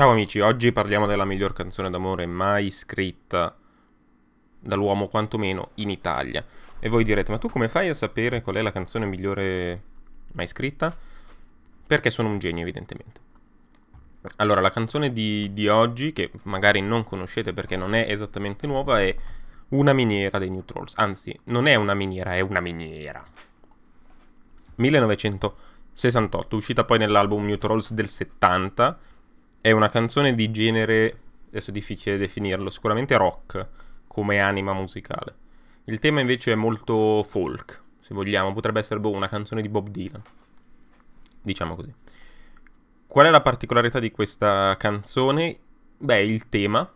Ciao amici, oggi parliamo della miglior canzone d'amore mai scritta dall'uomo, quantomeno in Italia. E voi direte, ma tu come fai a sapere qual è la canzone migliore mai scritta? Perché sono un genio, evidentemente. Allora, la canzone di, di oggi, che magari non conoscete perché non è esattamente nuova, è Una miniera dei New Trolls. Anzi, non è una miniera, è una miniera. 1968, uscita poi nell'album New Trolls del 70 è una canzone di genere, adesso è difficile definirlo, sicuramente rock come anima musicale. Il tema invece è molto folk, se vogliamo, potrebbe essere boh, una canzone di Bob Dylan, diciamo così. Qual è la particolarità di questa canzone? Beh, il tema,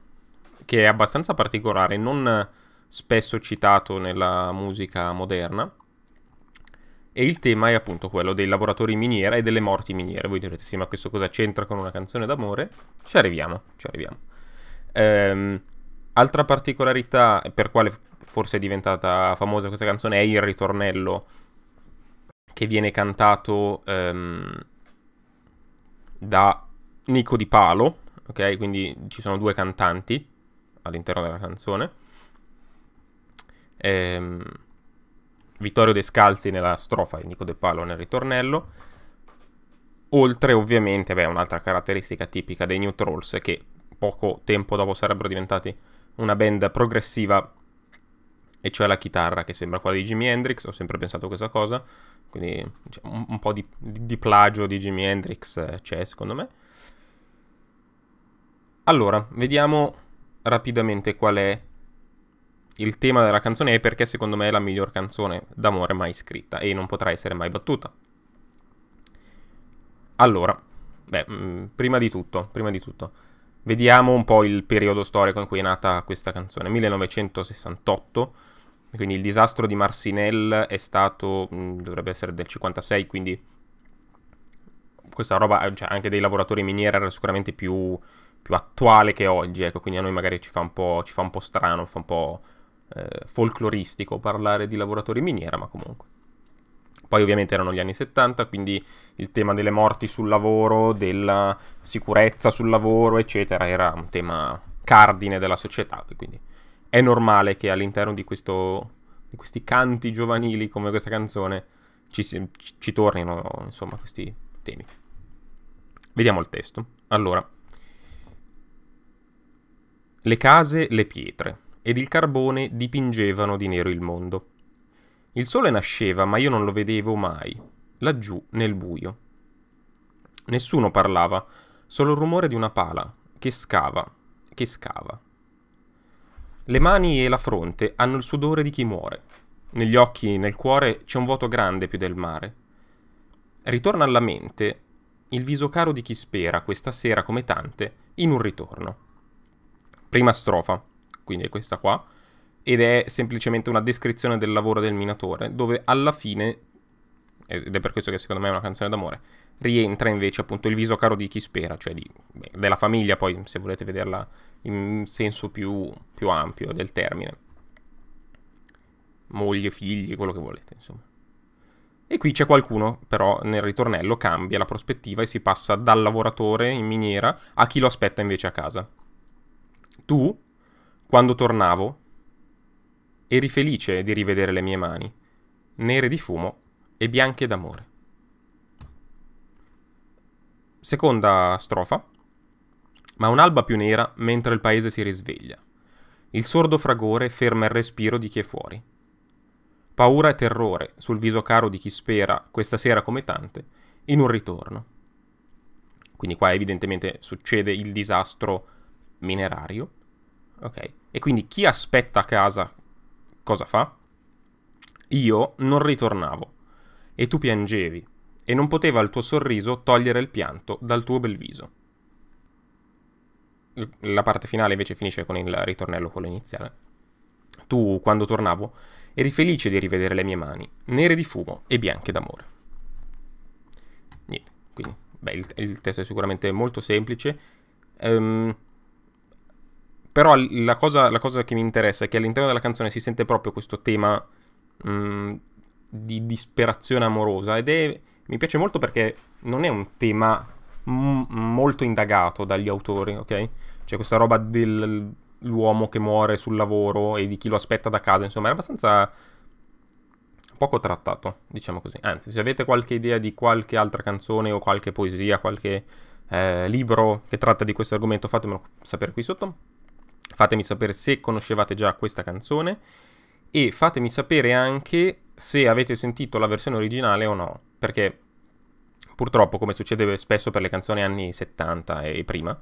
che è abbastanza particolare, non spesso citato nella musica moderna, e il tema è appunto quello dei lavoratori in miniera e delle morti in miniera. Voi direte, sì, ma questo cosa c'entra con una canzone d'amore? Ci arriviamo, ci arriviamo. Ehm, altra particolarità per quale forse è diventata famosa questa canzone è il ritornello che viene cantato ehm, da Nico Di Palo, ok? Quindi ci sono due cantanti all'interno della canzone. Ehm, Vittorio De Scalzi nella strofa e Nico De Palo nel ritornello. Oltre ovviamente, beh, un'altra caratteristica tipica dei New Trolls che poco tempo dopo sarebbero diventati una band progressiva e cioè la chitarra che sembra quella di Jimi Hendrix, ho sempre pensato a questa cosa, quindi cioè, un, un, po' di, di, plagio di Jimi Hendrix eh, c'è secondo me. Allora, vediamo rapidamente qual è il tema della canzone è perché secondo me è la miglior canzone d'amore mai scritta e non potrà essere mai battuta. Allora, beh, mh, mm, prima di tutto, prima di tutto, vediamo un po' il periodo storico in cui è nata questa canzone. 1968, quindi il disastro di Marcinelle è stato, mh, mm, dovrebbe essere del 56, quindi questa roba cioè, anche dei lavoratori miniera era sicuramente più, più attuale che oggi, ecco, quindi a noi magari ci fa un po', fa un po strano, fa un po' eh, folcloristico parlare di lavoratori in miniera, ma comunque. Poi ovviamente erano gli anni 70, quindi il tema delle morti sul lavoro, della sicurezza sul lavoro, eccetera, era un tema cardine della società, quindi è normale che all'interno di, questo, di questi canti giovanili come questa canzone ci, ci, ci tornino insomma questi temi. Vediamo il testo. Allora, le case, le pietre ed il carbone dipingevano di nero il mondo. Il sole nasceva, ma io non lo vedevo mai, laggiù nel buio. Nessuno parlava, solo il rumore di una pala, che scava, che scava. Le mani e la fronte hanno il sudore di chi muore. Negli occhi e nel cuore c'è un vuoto grande più del mare. Ritorna alla mente il viso caro di chi spera questa sera come tante in un ritorno. Prima strofa quindi è questa qua, ed è semplicemente una descrizione del lavoro del minatore, dove alla fine, ed è per questo che secondo me è una canzone d'amore, rientra invece appunto il viso caro di chi spera, cioè di, beh, della famiglia poi, se volete vederla in senso più, più ampio del termine. Moglie, figli, quello che volete, insomma. E qui c'è qualcuno, però nel ritornello cambia la prospettiva e si passa dal lavoratore in miniera a chi lo aspetta invece a casa. Tu, quando tornavo, eri felice di rivedere le mie mani, nere di fumo e bianche d'amore. Seconda strofa. Ma un'alba più nera mentre il paese si risveglia. Il sordo fragore ferma il respiro di chi è fuori. Paura e terrore sul viso caro di chi spera, questa sera come tante, in un ritorno. Quindi qua evidentemente succede il disastro minerario Ok. E quindi chi aspetta a casa cosa fa? Io non ritornavo e tu piangevi e non poteva il tuo sorriso togliere il pianto dal tuo bel viso. La parte finale invece finisce con il ritornello quello iniziale. Tu, quando tornavo, eri felice di rivedere le mie mani, nere di fumo e bianche d'amore. Niente, quindi, beh, il, il testo è sicuramente molto semplice. Um, però la cosa, la cosa, che mi interessa è che all'interno della canzone si sente proprio questo tema mh, mm, di disperazione amorosa ed è, mi piace molto perché non è un tema m- molto indagato dagli autori, ok? Cioè questa roba dell'uomo che muore sul lavoro e di chi lo aspetta da casa, insomma, è abbastanza poco trattato, diciamo così. Anzi, se avete qualche idea di qualche altra canzone o qualche poesia, qualche eh, libro che tratta di questo argomento, fatemelo sapere qui sotto. Fatemi sapere se conoscevate già questa canzone e fatemi sapere anche se avete sentito la versione originale o no, perché purtroppo, come succede spesso per le canzoni anni 70 e prima,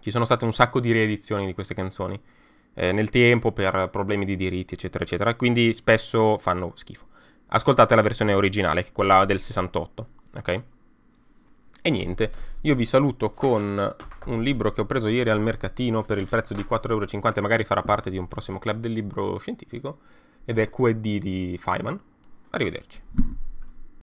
ci sono state un sacco di riedizioni di queste canzoni eh, nel tempo per problemi di diritti, eccetera, eccetera, quindi spesso fanno schifo. Ascoltate la versione originale, che è quella del 68, ok? E niente, io vi saluto con un libro che ho preso ieri al mercatino per il prezzo di 4,50€, magari farà parte di un prossimo club del libro scientifico, ed è QED di Feynman. Arrivederci.